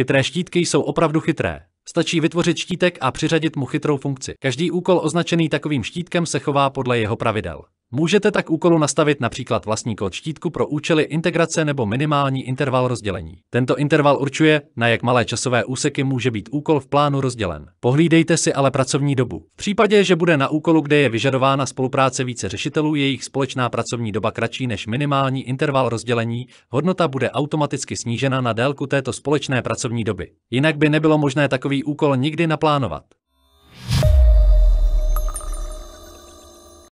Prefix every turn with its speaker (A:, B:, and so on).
A: Chytré štítky jsou opravdu chytré. Stačí vytvořit štítek a přiřadit mu chytrou funkci. Každý úkol označený takovým štítkem se chová podle jeho pravidel. Můžete tak úkolu nastavit například vlastní kód štítku pro účely integrace nebo minimální interval rozdělení. Tento interval určuje, na jak malé časové úseky může být úkol v plánu rozdělen. Pohlídejte si ale pracovní dobu. V případě, že bude na úkolu, kde je vyžadována spolupráce více řešitelů, jejich společná pracovní doba kratší než minimální interval rozdělení, hodnota bude automaticky snížena na délku této společné pracovní doby. Jinak by nebylo možné takový úkol nikdy naplánovat.